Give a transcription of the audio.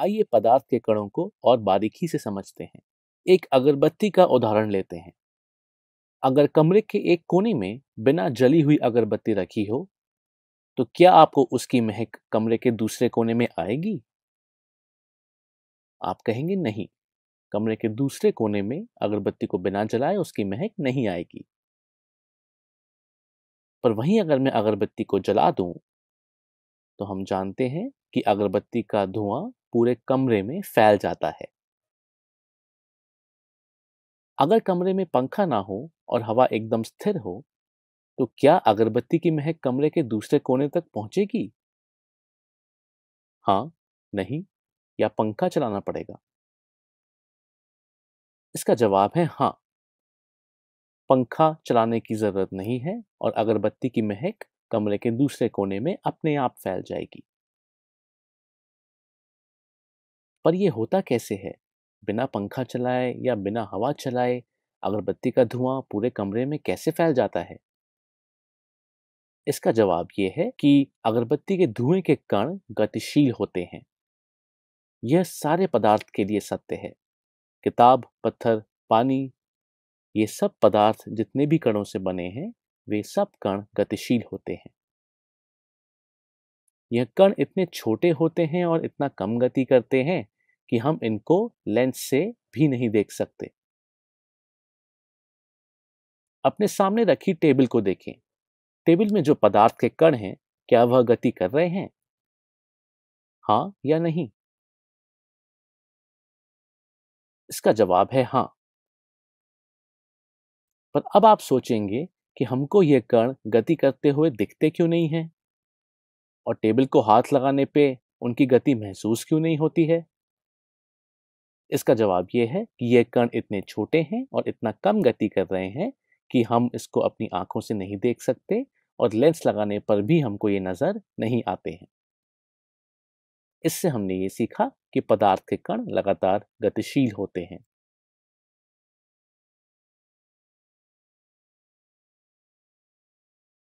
आइए पदार्थ के कणों को और बारीकी से समझते हैं एक अगरबत्ती का उदाहरण लेते हैं अगर कमरे के एक कोने में बिना जली हुई अगरबत्ती रखी हो तो क्या आपको उसकी महक कमरे के दूसरे कोने में आएगी आप कहेंगे नहीं कमरे के दूसरे कोने में अगरबत्ती को बिना जलाए उसकी महक नहीं आएगी पर वहीं अगर मैं अगरबत्ती को जला दूं तो हम जानते हैं कि अगरबत्ती का धुआं पूरे कमरे में फैल जाता है अगर कमरे में पंखा ना हो और हवा एकदम स्थिर हो तो क्या अगरबत्ती की महक कमरे के दूसरे कोने तक पहुंचेगी हाँ नहीं या पंखा चलाना पड़ेगा इसका जवाब है हाँ पंखा चलाने की ज़रूरत नहीं है और अगरबत्ती की महक कमरे के दूसरे कोने में अपने आप फैल जाएगी पर यह होता कैसे है बिना पंखा चलाए या बिना हवा चलाए अगरबत्ती का धुआं पूरे कमरे में कैसे फैल जाता है इसका जवाब यह है कि अगरबत्ती के धुएं के कण गतिशील होते हैं यह सारे पदार्थ के लिए सत्य है किताब पत्थर पानी ये सब पदार्थ जितने भी कणों से बने हैं वे सब कण गतिशील होते हैं यह कण इतने छोटे होते हैं और इतना कम गति करते हैं कि हम इनको लेंस से भी नहीं देख सकते अपने सामने रखी टेबल को देखें टेबल में जो पदार्थ के कण हैं क्या वह गति कर रहे हैं हाँ या नहीं इसका जवाब है हाँ पर अब आप सोचेंगे कि हमको ये कण गति करते हुए दिखते क्यों नहीं हैं और टेबल को हाथ लगाने पे उनकी गति महसूस क्यों नहीं होती है इसका जवाब ये है कि ये कण इतने छोटे हैं और इतना कम गति कर रहे हैं कि हम इसको अपनी आंखों से नहीं देख सकते और लेंस लगाने पर भी हमको ये नज़र नहीं आते हैं इससे हमने ये सीखा कि पदार्थ के कण लगातार गतिशील होते हैं